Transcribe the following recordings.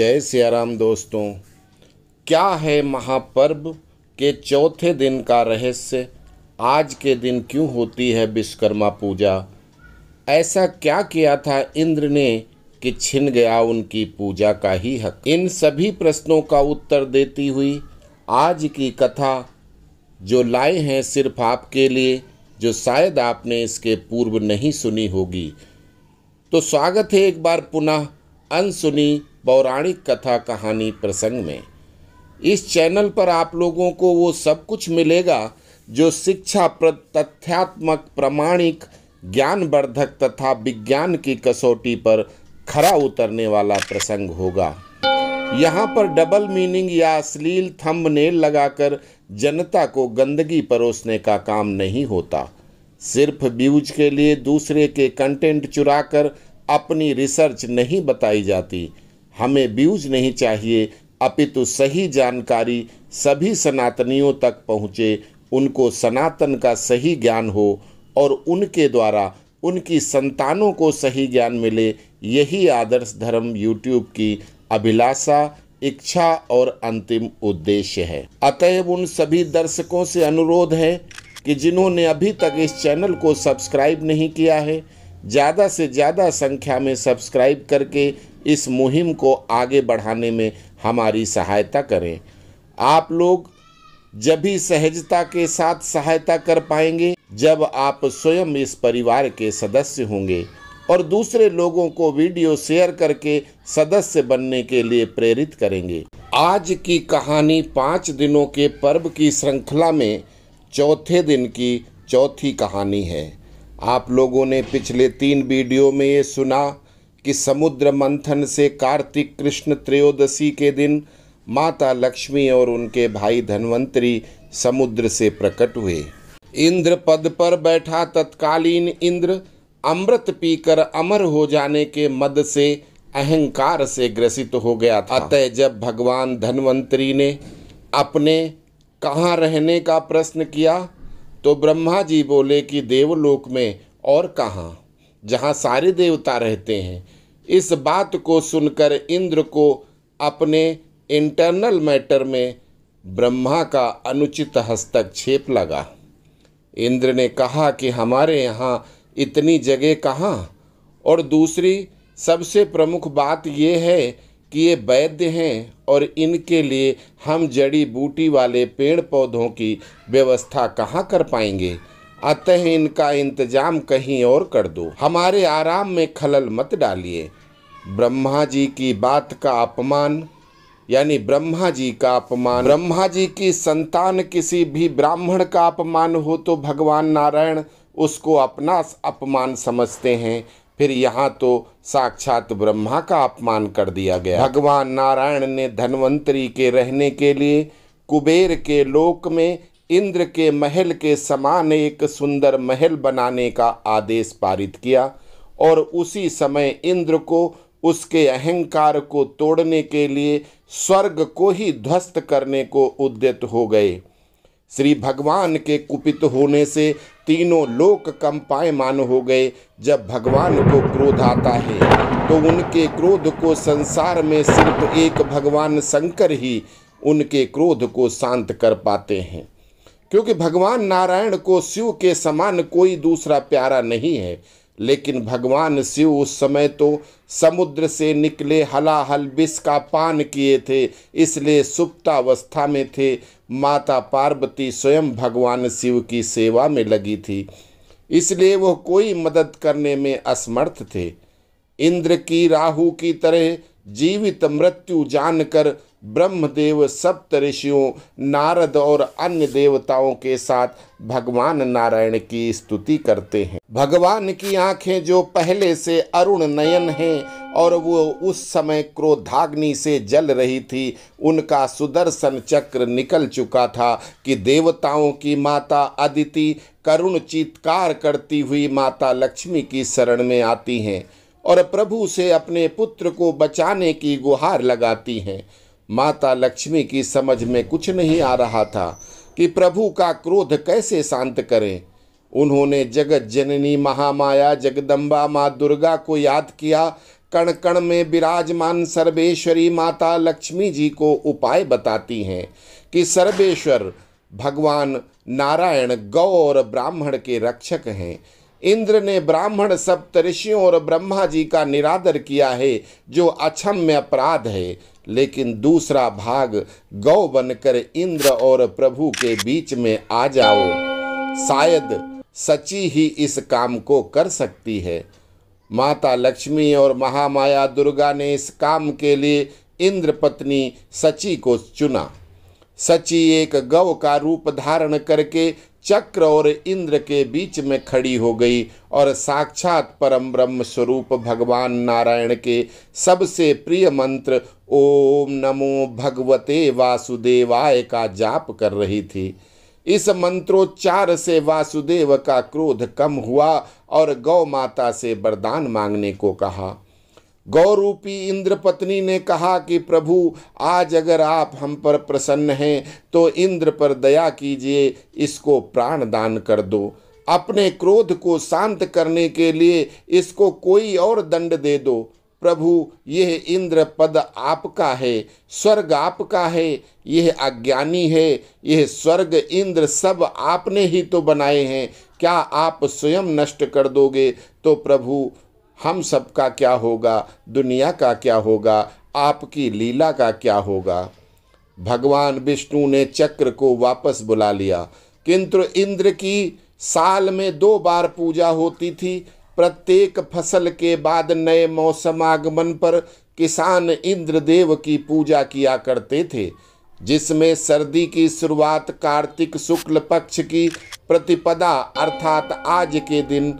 जय सियाराम दोस्तों क्या है महापर्व के चौथे दिन का रहस्य आज के दिन क्यों होती है विश्वकर्मा पूजा ऐसा क्या किया था इंद्र ने कि छिन गया उनकी पूजा का ही हक इन सभी प्रश्नों का उत्तर देती हुई आज की कथा जो लाए हैं सिर्फ आपके लिए जो शायद आपने इसके पूर्व नहीं सुनी होगी तो स्वागत है एक बार पुनः अनसुनी पौराणिक कथा कहानी प्रसंग में इस चैनल पर आप लोगों को वो सब कुछ मिलेगा जो शिक्षा तथ्यात्मक प्रमाणिक ज्ञानवर्धक तथा विज्ञान की कसौटी पर खरा उतरने वाला प्रसंग होगा यहाँ पर डबल मीनिंग या अश्लील थम्ब नेल लगाकर जनता को गंदगी परोसने का काम नहीं होता सिर्फ व्यूज के लिए दूसरे के कंटेंट चुराकर अपनी रिसर्च नहीं बताई जाती हमें व्यूज नहीं चाहिए अपितु सही जानकारी सभी सनातनियों तक पहुँचे उनको सनातन का सही ज्ञान हो और उनके द्वारा उनकी संतानों को सही ज्ञान मिले यही आदर्श धर्म यूट्यूब की अभिलाषा इच्छा और अंतिम उद्देश्य है अतएव उन सभी दर्शकों से अनुरोध है कि जिन्होंने अभी तक इस चैनल को सब्सक्राइब नहीं किया है ज़्यादा से ज़्यादा संख्या में सब्सक्राइब करके इस मुहिम को आगे बढ़ाने में हमारी सहायता करें आप लोग जब भी सहजता के साथ सहायता कर पाएंगे जब आप स्वयं इस परिवार के सदस्य होंगे और दूसरे लोगों को वीडियो शेयर करके सदस्य बनने के लिए प्रेरित करेंगे आज की कहानी पाँच दिनों के पर्व की श्रृंखला में चौथे दिन की चौथी कहानी है आप लोगों ने पिछले तीन वीडियो में ये सुना कि समुद्र मंथन से कार्तिक कृष्ण त्रयोदशी के दिन माता लक्ष्मी और उनके भाई धन्वंतरी समुद्र से प्रकट हुए इंद्र पद पर बैठा तत्कालीन इंद्र अमृत पीकर अमर हो जाने के मद से अहंकार से ग्रसित हो गया था अतः जब भगवान धन्वंतरी ने अपने कहाँ रहने का प्रश्न किया तो ब्रह्मा जी बोले कि देवलोक में और कहाँ जहाँ सारे देवता रहते हैं इस बात को सुनकर इंद्र को अपने इंटरनल मैटर में ब्रह्मा का अनुचित हस्तक्षेप लगा इंद्र ने कहा कि हमारे यहाँ इतनी जगह कहाँ और दूसरी सबसे प्रमुख बात यह है कि ये वैद्य हैं और इनके लिए हम जड़ी बूटी वाले पेड़ पौधों की व्यवस्था कहाँ कर पाएंगे अतः इनका इंतजाम कहीं और कर दो हमारे आराम में खलल मत डालिए ब्रह्मा जी की बात का अपमान यानी ब्रह्मा जी का अपमान ब्रह्मा जी की संतान किसी भी ब्राह्मण का अपमान हो तो भगवान नारायण उसको अपना अपमान समझते हैं फिर यहाँ तो साक्षात ब्रह्मा का अपमान कर दिया गया भगवान नारायण ने धनवंतरी के रहने के लिए कुबेर के लोक में इंद्र के महल के समान एक सुंदर महल बनाने का आदेश पारित किया और उसी समय इंद्र को उसके अहंकार को तोड़ने के लिए स्वर्ग को ही ध्वस्त करने को उद्यत हो गए श्री भगवान के कुपित होने से तीनों लोक कंपायमान हो गए जब भगवान को क्रोध आता है तो उनके क्रोध को संसार में सिर्फ एक भगवान शंकर ही उनके क्रोध को शांत कर पाते हैं क्योंकि भगवान नारायण को शिव के समान कोई दूसरा प्यारा नहीं है लेकिन भगवान शिव उस समय तो समुद्र से निकले हलाहल विष का पान किए थे इसलिए सुप्तावस्था में थे माता पार्वती स्वयं भगवान शिव की सेवा में लगी थी इसलिए वह कोई मदद करने में असमर्थ थे इंद्र की राहु की तरह जीवित मृत्यु जानकर ब्रह्मदेव सप्त ऋषियों नारद और अन्य देवताओं के साथ भगवान नारायण की स्तुति करते हैं भगवान की आंखें जो पहले से अरुण नयन हैं और वो उस समय क्रोधाग्नि से जल रही थी उनका सुदर्शन चक्र निकल चुका था कि देवताओं की माता अदिति करुण चित्कार करती हुई माता लक्ष्मी की शरण में आती हैं और प्रभु से अपने पुत्र को बचाने की गुहार लगाती हैं माता लक्ष्मी की समझ में कुछ नहीं आ रहा था कि प्रभु का क्रोध कैसे शांत करें उन्होंने जगत जननी महामाया जगदम्बा माँ दुर्गा को याद किया कण कण में विराजमान सर्वेश्वरी माता लक्ष्मी जी को उपाय बताती हैं कि सर्वेश्वर भगवान नारायण गौ और ब्राह्मण के रक्षक हैं इंद्र ने ब्राह्मण सप्तऋषियों और ब्रह्मा जी का निरादर किया है जो अक्षम्य अपराध है लेकिन दूसरा भाग गौ बनकर इंद्र और प्रभु के बीच में आ जाओ शायद सची ही इस काम को कर सकती है माता लक्ष्मी और महामाया दुर्गा ने इस काम के लिए इंद्र पत्नी सची को चुना सची एक गौ का रूप धारण करके चक्र और इंद्र के बीच में खड़ी हो गई और साक्षात परम ब्रह्म स्वरूप भगवान नारायण के सबसे प्रिय मंत्र ओम नमो भगवते वासुदेवाय का जाप कर रही थी इस मंत्रोच्चार से वासुदेव का क्रोध कम हुआ और गौ माता से वरदान मांगने को कहा गौरूपी इंद्र पत्नी ने कहा कि प्रभु आज अगर आप हम पर प्रसन्न हैं तो इंद्र पर दया कीजिए इसको प्राण दान कर दो अपने क्रोध को शांत करने के लिए इसको कोई और दंड दे दो प्रभु यह इंद्र पद आपका है स्वर्ग आपका है यह अज्ञानी है यह स्वर्ग इंद्र सब आपने ही तो बनाए हैं क्या आप स्वयं नष्ट कर दोगे तो प्रभु हम सब का क्या होगा दुनिया का क्या होगा आपकी लीला का क्या होगा भगवान विष्णु ने चक्र को वापस बुला लिया किंतु इंद्र की साल में दो बार पूजा होती थी प्रत्येक फसल के बाद नए मौसम आगमन पर किसान इंद्रदेव की पूजा किया करते थे जिसमें सर्दी की शुरुआत कार्तिक शुक्ल पक्ष की प्रतिपदा अर्थात आज के दिन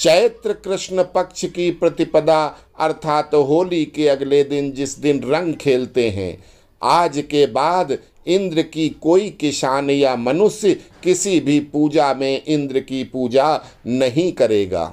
चैत्र कृष्ण पक्ष की प्रतिपदा अर्थात होली के अगले दिन जिस दिन रंग खेलते हैं आज के बाद इंद्र की कोई किसान या मनुष्य किसी भी पूजा में इंद्र की पूजा नहीं करेगा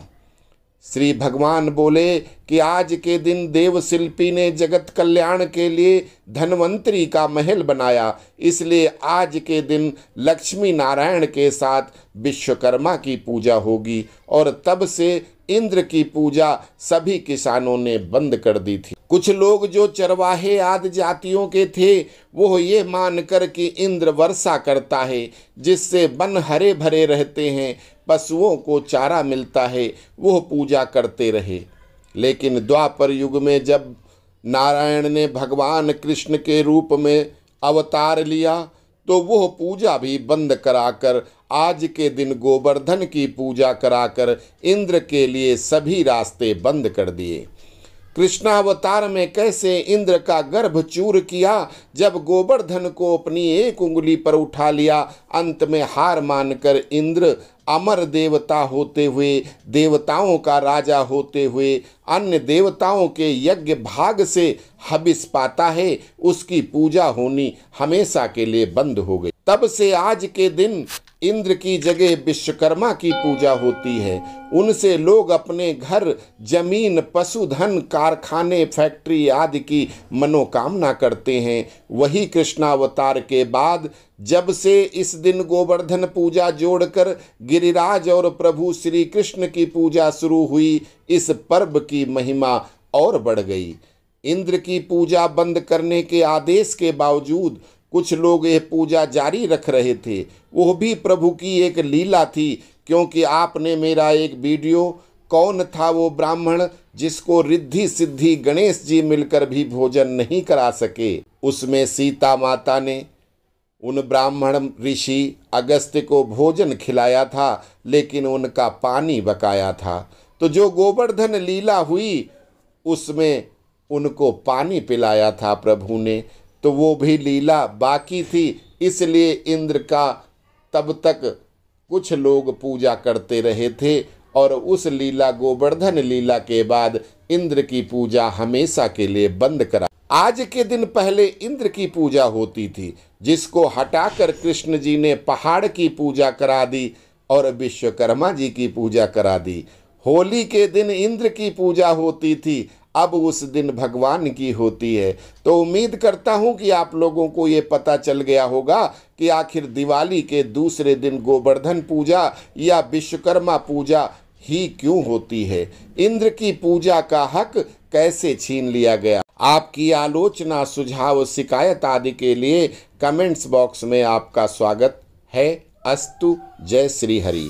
श्री भगवान बोले कि आज के दिन देवशिल्पी ने जगत कल्याण के लिए धनवंतरी का महल बनाया इसलिए आज के दिन लक्ष्मी नारायण के साथ विश्वकर्मा की पूजा होगी और तब से इंद्र की पूजा सभी किसानों ने बंद कर दी थी कुछ लोग जो चरवाहे आदि जातियों के थे वो ये मानकर कि इंद्र वर्षा करता है जिससे वन हरे भरे रहते हैं पशुओं को चारा मिलता है वह पूजा करते रहे लेकिन द्वापर युग में जब नारायण ने भगवान कृष्ण के रूप में अवतार लिया तो वह पूजा भी बंद कराकर आज के दिन गोवर्धन की पूजा कराकर इंद्र के लिए सभी रास्ते बंद कर दिए कृष्णावतार में कैसे इंद्र का गर्भ चूर किया जब गोवर्धन को अपनी एक उंगली पर उठा लिया अंत में हार मानकर इंद्र अमर देवता होते हुए देवताओं का राजा होते हुए अन्य देवताओं के यज्ञ भाग से हबिस पाता है उसकी पूजा होनी हमेशा के लिए बंद हो गई तब से आज के दिन इंद्र की जगह विश्वकर्मा की पूजा होती है उनसे लोग अपने घर जमीन पशुधन कारखाने फैक्ट्री आदि की मनोकामना करते हैं वही कृष्णावतार के बाद जब से इस दिन गोवर्धन पूजा जोड़कर गिरिराज और प्रभु श्री कृष्ण की पूजा शुरू हुई इस पर्व की महिमा और बढ़ गई इंद्र की पूजा बंद करने के आदेश के बावजूद कुछ लोग यह पूजा जारी रख रहे थे वह भी प्रभु की एक लीला थी क्योंकि आपने मेरा एक वीडियो कौन था वो ब्राह्मण जिसको रिद्धि सिद्धि गणेश जी मिलकर भी भोजन नहीं करा सके उसमें सीता माता ने उन ब्राह्मण ऋषि अगस्त को भोजन खिलाया था लेकिन उनका पानी बकाया था तो जो गोवर्धन लीला हुई उसमें उनको पानी पिलाया था प्रभु ने तो वो भी लीला बाकी थी इसलिए इंद्र का तब तक कुछ लोग पूजा करते रहे थे और उस लीला गोवर्धन लीला के बाद इंद्र की पूजा हमेशा के लिए बंद करा आज के दिन पहले इंद्र की पूजा होती थी जिसको हटाकर कृष्ण जी ने पहाड़ की पूजा करा दी और विश्वकर्मा जी की पूजा करा दी होली के दिन इंद्र की पूजा होती थी अब उस दिन भगवान की होती है तो उम्मीद करता हूँ कि आप लोगों को ये पता चल गया होगा कि आखिर दिवाली के दूसरे दिन गोवर्धन पूजा या विश्वकर्मा पूजा ही क्यों होती है इंद्र की पूजा का हक कैसे छीन लिया गया आपकी आलोचना सुझाव शिकायत आदि के लिए कमेंट्स बॉक्स में आपका स्वागत है अस्तु जय श्री हरि